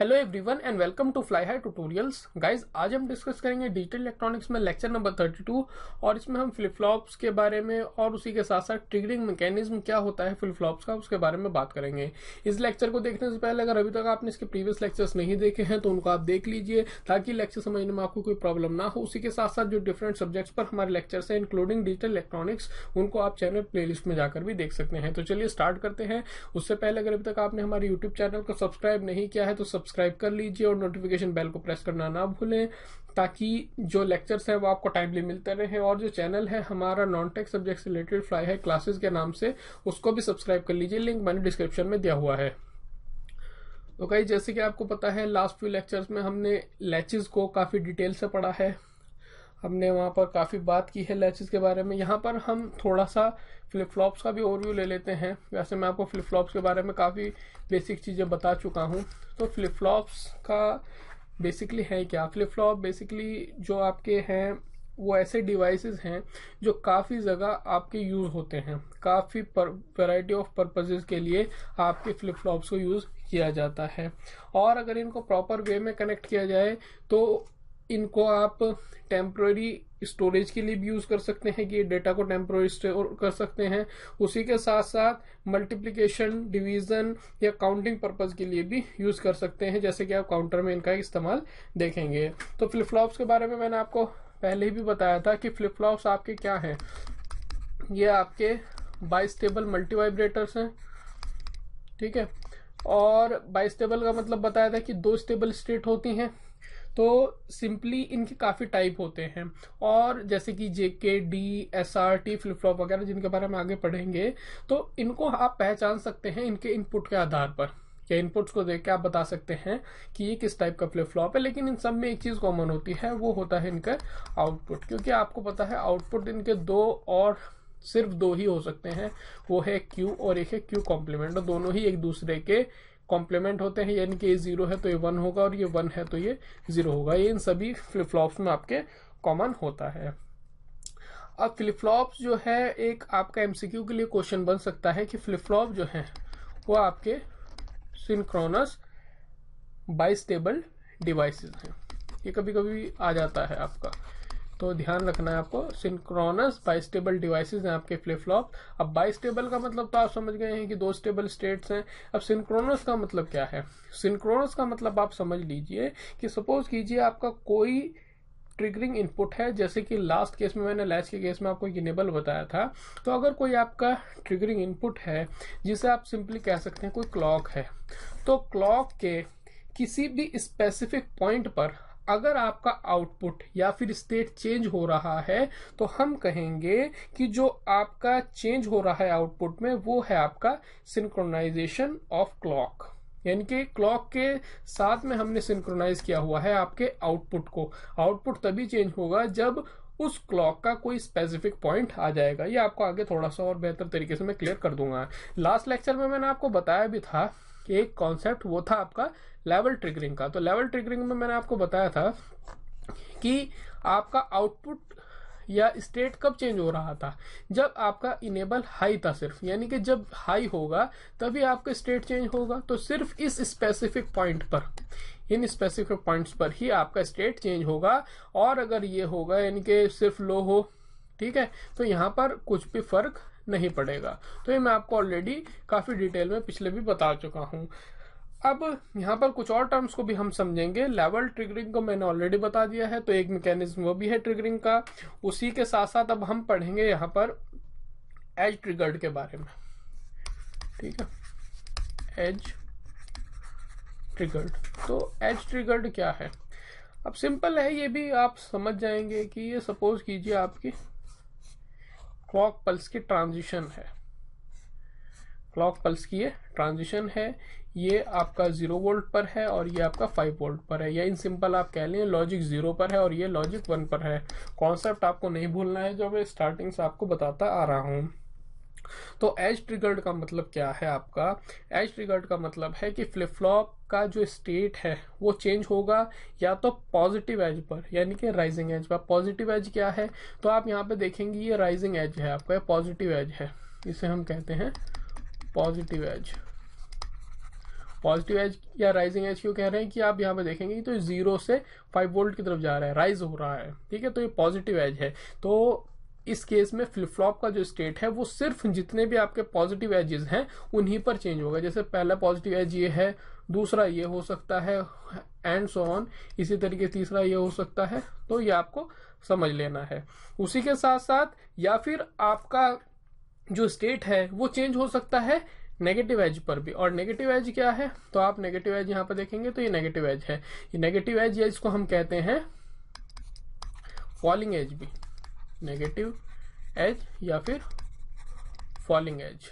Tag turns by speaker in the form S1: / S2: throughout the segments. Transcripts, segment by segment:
S1: hello everyone and welcome to fly high tutorials guys आज हम discuss करेंगे digital electronics में लेक्चर नंबर 32 और इसमें हम फ्लिप फ्लॉप्स के बारे में और उसी के साथ साथ ट्रिगरिंग मैकेनिज्म क्या होता है फ्लिप फ्लॉप्स का उसके बारे में बात करेंगे इस लेक्चर को देखने से पहले अगर अभी तक आपने इसके प्रीवियस लेक्चर्स नहीं देखे हैं तो उनको आप देख लीजिए ताकि लेक्चर समझने में आपको कोई प्रॉब्लम ना हो उसी के साथ साथ जो डिफरेंट सब्जेक्ट्स पर हमारे लेक्चर्स हैं इंक्लूडिंग डिजिटल इलेक्ट्रॉनिक्स उनको आप चैनल प्ले में जाकर भी देख सकते हैं तो चलिए स्टार्ट करते हैं उससे पहले अगर अभी तक आपने हमारे यूट्यूब चैनल को सब्सक्राइब नहीं किया है तो सब्सक्राइब कर लीजिए और नोटिफिकेशन बेल को प्रेस करना ना भूलें ताकि जो लेक्चर्स हैं वो आपको टाइमली मिलते रहें और जो चैनल है हमारा नॉन टेक सब्जेक्ट से रिलेटेड फ्लाई है क्लासेस के नाम से उसको भी सब्सक्राइब कर लीजिए लिंक मैंने डिस्क्रिप्शन में दिया हुआ है तो कई जैसे कि आपको पता है लास्ट फ्यू लेक्चर्स में हमने लैचेस को काफ़ी डिटेल से पढ़ा है हमने वहाँ पर काफ़ी बात की है लैचेस के बारे में यहाँ पर हम थोड़ा सा फ्लिप फ्लॉप्स का भी ओवरव्यू ले लेते हैं वैसे मैं आपको फ्लिप फ्लॉप्स के बारे में काफ़ी बेसिक चीज़ें बता चुका हूँ तो फ्लिप फ्लॉप्स का बेसिकली है क्या फ्लिप फ्लॉप बेसिकली जो आपके हैं वो ऐसे डिवाइसेस हैं जो काफ़ी जगह आपके यूज़ होते हैं काफ़ी वैरायटी ऑफ पर्पजेज के लिए आपके फ्लिप फ्लॉप्स को यूज़ किया जाता है और अगर इनको प्रॉपर वे में कनेक्ट किया जाए तो इनको आप टेम्प्रोरी स्टोरेज के लिए भी यूज कर सकते हैं कि डेटा को टेम्प्रोरी स्टोर कर सकते हैं उसी के साथ साथ मल्टीप्लिकेशन डिवीजन या काउंटिंग पर्पज के लिए भी यूज कर सकते हैं जैसे कि आप काउंटर में इनका इस्तेमाल देखेंगे तो फ्लिप फ्लॉप्स के बारे में मैंने आपको पहले ही भी बताया था कि फ्लिप फ्लॉप्स आपके क्या हैं ये आपके बाइस्टेबल मल्टी वाइब्रेटर्स हैं ठीक है और बाइस्टेबल का मतलब बताया था कि दो स्टेबल स्टेट होती हैं तो सिंपली इनके काफ़ी टाइप होते हैं और जैसे कि J K D S R T flip flop वगैरह जिनके बारे में आगे पढ़ेंगे तो इनको आप पहचान सकते हैं इनके इनपुट के आधार पर या इनपुट्स को देख के आप बता सकते हैं कि ये किस टाइप का फ्लिप फ्लॉप है लेकिन इन सब में एक चीज़ कॉमन होती है वो होता है इनका आउटपुट क्योंकि आपको पता है आउटपुट इनके दो और सिर्फ दो ही हो सकते हैं वो है क्यू और एक है क्यू कॉम्प्लीमेंट और दोनों ही एक दूसरे के कॉम्प्लीमेंट होते हैं यानी कि ये जीरो है तो ये वन होगा और ये वन है तो ये जीरो होगा ये इन सभी फ्लिप फ्लॉप्स में आपके कॉमन होता है अब फ्लिप जो है एक आपका एमसीक्यू के लिए क्वेश्चन बन सकता है कि फ्लिप फ्लॉप जो है वो आपके सिंक्रोनस बाइस्टेबल डिवाइसेस हैं ये कभी कभी आ जाता है आपका तो ध्यान रखना है आपको सिंक्रोनस बाइस्टेबल डिवाइसेस हैं आपके फ्लिप फ्लॉप अब बाइस्टेबल का मतलब तो आप समझ गए हैं कि दो स्टेबल स्टेट्स हैं अब सिंक्रोनस का मतलब क्या है सिंक्रोनस का मतलब आप समझ लीजिए कि सपोज कीजिए आपका कोई ट्रिगरिंग इनपुट है जैसे कि लास्ट केस में मैंने लैच के केस में आपको इनेबल बताया था तो अगर कोई आपका ट्रिगरिंग इनपुट है जिसे आप सिंपली कह सकते हैं कोई क्लॉक है तो क्लॉक के किसी भी स्पेसिफिक पॉइंट पर अगर आपका आउटपुट या फिर स्टेट चेंज हो रहा है तो हम कहेंगे कि जो आपका चेंज हो रहा है आउटपुट में वो है आपका सिंक्रोनाइजेशन ऑफ क्लॉक यानी कि क्लॉक के साथ में हमने सिंक्रोनाइज किया हुआ है आपके आउटपुट को आउटपुट तभी चेंज होगा जब उस क्लॉक का कोई स्पेसिफिक पॉइंट आ जाएगा ये आपको आगे थोड़ा सा और बेहतर तरीके से मैं क्लियर कर दूंगा लास्ट लेक्चर में मैंने आपको बताया भी था एक कॉन्सेप्ट वो था आपका लेवल ट्रिगरिंग का तो लेवल ट्रिगरिंग में मैंने आपको बताया था कि आपका आउटपुट या स्टेट कब चेंज हो रहा था जब आपका इनेबल हाई था सिर्फ यानी कि जब हाई होगा तभी आपका स्टेट चेंज होगा तो सिर्फ इस स्पेसिफिक पॉइंट पर इन स्पेसिफिक पॉइंट्स पर ही आपका स्टेट चेंज होगा और अगर ये होगा यानी कि सिर्फ लो हो ठीक है तो यहाँ पर कुछ भी फर्क नहीं पड़ेगा तो ये मैं आपको ऑलरेडी काफी डिटेल में पिछले भी बता चुका हूँ अब यहाँ पर कुछ और टर्म्स को भी हम समझेंगे लेवल ट्रिगरिंग को मैंने ऑलरेडी बता दिया है तो एक मैकेनिज्म वो भी है ट्रिगरिंग का उसी के साथ साथ अब हम पढ़ेंगे यहाँ पर एज ट्रिगर्ड के बारे में ठीक है एज ट्रिगर्ड तो एज ट्रिगर्ड क्या है अब सिंपल है ये भी आप समझ जाएंगे कि ये सपोज कीजिए आपकी क्लॉक पल्स की ट्रांजिशन है क्लॉक पल्स की ये ट्रांजिशन है ये आपका जीरो वोल्ट पर है और ये आपका फाइव वोल्ट पर है या इन सिंपल आप कह लें लॉजिक जीरो पर है और ये लॉजिक वन पर है कॉन्सेप्ट आपको नहीं भूलना है जो मैं स्टार्टिंग से आपको बताता आ रहा हूँ तो एज ट्रिगर्ड का मतलब क्या है आपका एज ट्रिगर्ड का मतलब है कि फ्लिप फ्लॉप का जो स्टेट है वो चेंज होगा या तो पॉजिटिव एज पर यानी कि राइजिंग एज पर पॉजिटिव एज क्या है तो आप यहाँ पे देखेंगे ये राइजिंग एज है आपका पॉजिटिव एज है इसे हम कहते हैं पॉजिटिव एज पॉजिटिव एज या राइजिंग एज क्यों कह रहे हैं कि आप यहाँ पे देखेंगे तो जीरो से फाइव वोल्ट की तरफ जा रहा है राइज हो रहा है ठीक है तो ये पॉजिटिव एज है तो इस केस में फ्लिप फ्लॉप का जो स्टेट है वो सिर्फ जितने भी आपके पॉजिटिव एजेस हैं उन्हीं पर चेंज होगा जैसे पहला पॉजिटिव एज ये है दूसरा ये हो सकता है एंड सो ऑन इसी तरीके तीसरा ये हो सकता है तो ये आपको समझ लेना है उसी के साथ साथ या फिर आपका जो स्टेट है वो चेंज हो सकता है नेगेटिव एज पर भी और नेगेटिव एज क्या है तो आप नेगेटिव एज यहां पर देखेंगे तो ये नेगेटिव एज है ये नेगेटिव एज या इसको हम कहते हैं फॉलिंग एज भी नेगेटिव एज या फिर फॉलिंग एज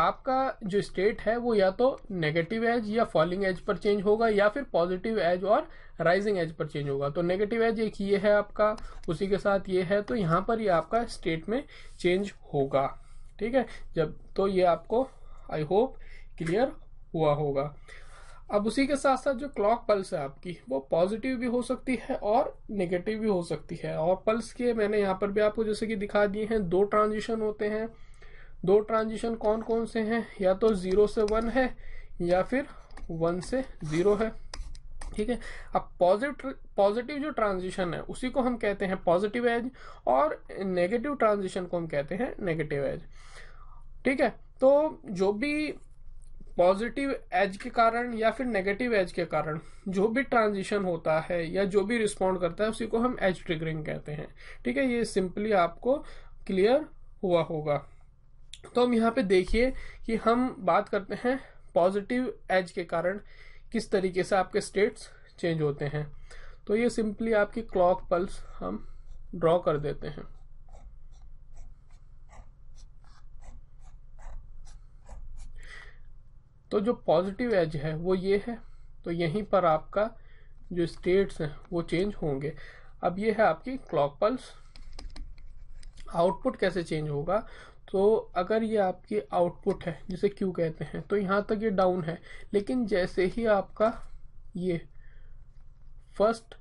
S1: आपका जो स्टेट है वो या तो नेगेटिव एज या फॉलिंग एज पर चेंज होगा या फिर पॉजिटिव एज और राइजिंग एज पर चेंज होगा तो नेगेटिव एज एक ये है आपका उसी के साथ ये है तो यहाँ पर ये आपका स्टेट में चेंज होगा ठीक है जब तो ये आपको आई होप क्लियर हुआ होगा अब उसी के साथ साथ जो क्लॉक पल्स है आपकी वो पॉजिटिव भी हो सकती है और नेगेटिव भी हो सकती है और पल्स के मैंने यहाँ पर भी आपको जैसे कि दिखा दिए हैं दो ट्रांजिशन होते हैं दो ट्रांजिशन कौन कौन से हैं या तो ज़ीरो से वन है या फिर वन से ज़ीरो है ठीक है अब पॉजिटिव पॉजिटिव जो ट्रांजिशन है उसी को हम कहते हैं पॉजिटिव एज और नेगेटिव ट्रांजिशन को हम कहते हैं नेगेटिव एज ठीक है तो जो भी पॉजिटिव एज के कारण या फिर नेगेटिव एज के कारण जो भी ट्रांजिशन होता है या जो भी रिस्पॉन्ड करता है उसी को हम एज ट्रिगरिंग कहते हैं ठीक है ये सिंपली आपको क्लियर हुआ होगा तो हम यहाँ पे देखिए कि हम बात करते हैं पॉजिटिव एज के कारण किस तरीके से आपके स्टेट्स चेंज होते हैं तो ये सिंपली आपकी क्लॉक पल्स हम ड्रॉ कर देते हैं तो जो पॉजिटिव एज है वो ये है तो यहीं पर आपका जो स्टेट्स हैं वो चेंज होंगे अब ये है आपकी क्लॉक पल्स आउटपुट कैसे चेंज होगा तो अगर ये आपकी आउटपुट है जिसे क्यू कहते हैं तो यहाँ तक ये डाउन है लेकिन जैसे ही आपका ये फर्स्ट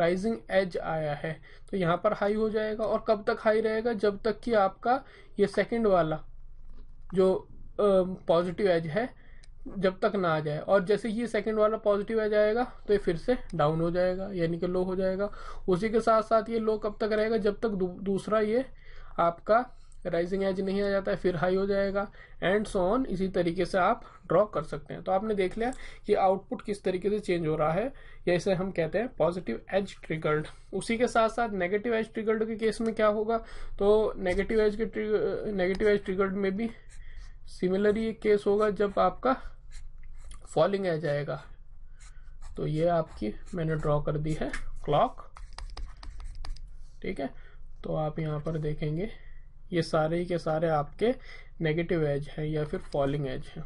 S1: राइजिंग एज आया है तो यहाँ पर हाई हो जाएगा और कब तक हाई रहेगा जब तक कि आपका ये सेकंड वाला जो पॉजिटिव एज है जब तक ना आ जाए और जैसे ये सेकंड वाला पॉजिटिव एज आएगा तो ये फिर से डाउन हो जाएगा यानी कि लो हो जाएगा उसी के साथ साथ ये लो कब तक रहेगा जब तक दू, दूसरा ये आपका राइजिंग एज नहीं आ जाता है फिर हाई हो जाएगा एंड सो ऑन इसी तरीके से आप ड्रॉ कर सकते हैं तो आपने देख लिया कि आउटपुट किस तरीके से चेंज हो रहा है या इसे हम कहते हैं पॉजिटिव एज ट्रिगर्ड उसी के साथ साथ नेगेटिव एज ट्रिगर्ड के केस में क्या होगा तो नेगेटिव एज के नेगेटिव एज ट्रिगर्ड में भी सिमिलर ही केस होगा जब आपका फॉलिंग एज आएगा तो ये आपकी मैंने ड्रॉ कर दी है क्लॉक ठीक है तो आप यहाँ पर देखेंगे ये सारे के सारे आपके नेगेटिव एज हैं या फिर फॉलिंग एज हैं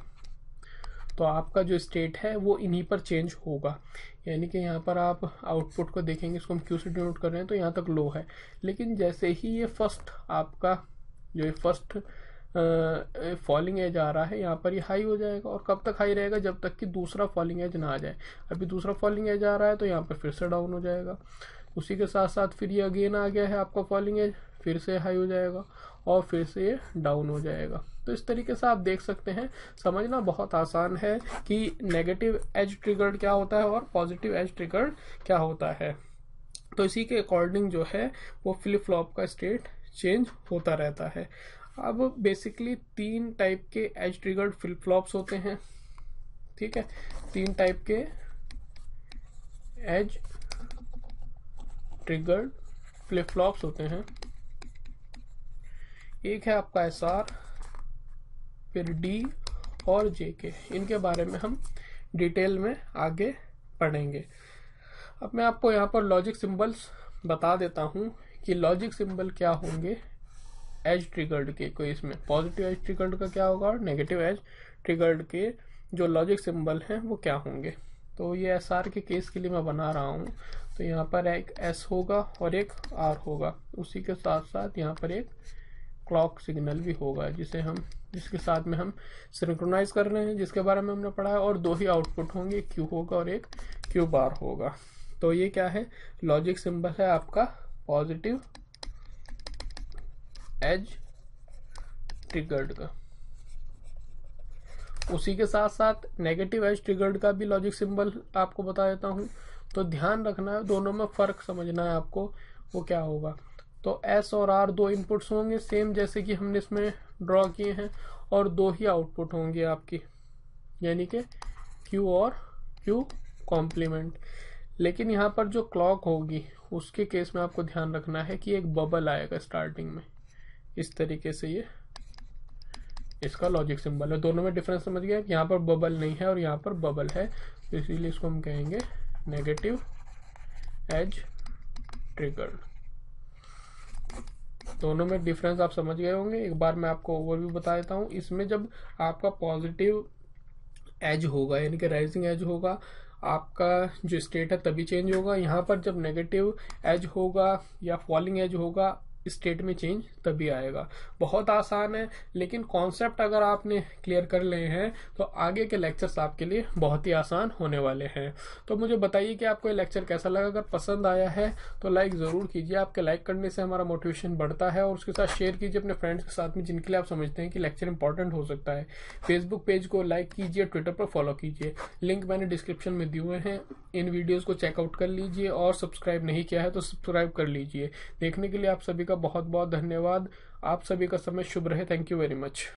S1: तो आपका जो स्टेट है वो इन्हीं पर चेंज होगा यानी कि यहाँ पर आप आउटपुट को देखेंगे इसको हम क्यू से डिनोट कर रहे हैं तो यहाँ तक लो है लेकिन जैसे ही ये फर्स्ट आपका जो ये फर्स्ट फॉलिंग एज आ रहा है यहाँ पर ये हाई हो जाएगा और कब तक हाई रहेगा जब तक कि दूसरा फॉलिंग एज ना आ जाए अभी दूसरा फॉलिंग एज आ रहा है तो यहाँ पर फिर से डाउन हो जाएगा उसी के साथ साथ फिर ये अगेन आ गया है आपका फॉलिंग एज फिर से हाई हो जाएगा और फिर से ये डाउन हो जाएगा तो इस तरीके से आप देख सकते हैं समझना बहुत आसान है कि नेगेटिव एज ट्रिगर्ड क्या होता है और पॉजिटिव एज ट्रिगर्ड क्या होता है तो इसी के अकॉर्डिंग जो है वो फ्लिप फ्लॉप का स्टेट चेंज होता रहता है अब बेसिकली तीन टाइप के एज ट्रिगर्ड फ्लिप फ्लॉप्स होते हैं ठीक है तीन टाइप के एज ट्रिगर्ड फ्लिप फ्लॉप्स होते हैं एक है आपका एस आर फिर डी और जे के इनके बारे में हम डिटेल में आगे पढ़ेंगे अब मैं आपको यहाँ पर लॉजिक सिंबल्स बता देता हूँ कि लॉजिक सिंबल क्या होंगे एज ट्रिगर्ड के कोई इसमें पॉजिटिव एज ट्रिगर्ड का क्या होगा और नेगेटिव एज ट्रिगर्ड के जो लॉजिक सिंबल हैं वो क्या होंगे तो ये एस आर के केस के लिए मैं बना रहा हूँ तो यहाँ पर एक एस होगा और एक आर होगा उसी के साथ साथ यहाँ पर एक क्लॉक सिग्नल भी होगा जिसे हम जिसके साथ में हम सिंक्रोनाइज कर रहे हैं जिसके बारे में हमने पढ़ा है और दो ही आउटपुट होंगे एक क्यू होगा और एक क्यू बार होगा तो ये क्या है लॉजिक सिंबल है आपका पॉजिटिव एज ट्रिगर्ड का उसी के साथ साथ नेगेटिव एज ट्रिगर्ड का भी लॉजिक सिंबल आपको बता देता हूँ तो ध्यान रखना है दोनों में फ़र्क समझना है आपको वो क्या होगा तो एस और आर दो इनपुट्स होंगे सेम जैसे कि हमने इसमें ड्रॉ किए हैं और दो ही आउटपुट होंगे आपकी यानी कि क्यू और क्यू कॉम्प्लीमेंट लेकिन यहाँ पर जो क्लॉक होगी उसके केस में आपको ध्यान रखना है कि एक बबल आएगा स्टार्टिंग में इस तरीके से ये इसका लॉजिक सिंबल है दोनों में डिफरेंस समझ गया यहाँ पर बबल नहीं है और यहाँ पर बबल है तो इसीलिए इसको हम कहेंगे नेगेटिव एज ट्रिगर्ड दोनों में डिफरेंस आप समझ गए होंगे एक बार मैं आपको ओवरव्यू बता देता हूँ इसमें जब आपका पॉजिटिव एज होगा यानी कि राइजिंग एज होगा आपका जो स्टेट है तभी चेंज होगा यहाँ पर जब नेगेटिव एज होगा या फॉलिंग एज होगा स्टेट में चेंज तभी आएगा बहुत आसान है लेकिन कॉन्सेप्ट अगर आपने क्लियर कर लिए हैं तो आगे के लेक्चर्स आपके लिए बहुत ही आसान होने वाले हैं तो मुझे बताइए कि आपको ये लेक्चर कैसा लगा अगर पसंद आया है तो लाइक ज़रूर कीजिए आपके लाइक करने से हमारा मोटिवेशन बढ़ता है और उसके साथ शेयर कीजिए अपने फ्रेंड्स के साथ में जिनके लिए आप समझते हैं कि लेक्चर इंपॉर्टेंट हो सकता है फेसबुक पेज को लाइक कीजिए ट्विटर पर फॉलो कीजिए लिंक मैंने डिस्क्रिप्शन में दिए हुए हैं इन वीडियोज़ को चेकआउट कर लीजिए और सब्सक्राइब नहीं किया है तो सब्सक्राइब कर लीजिए देखने के लिए आप सभी का बहुत बहुत धन्यवाद आप सभी का समय शुभ रहे थैंक यू वेरी मच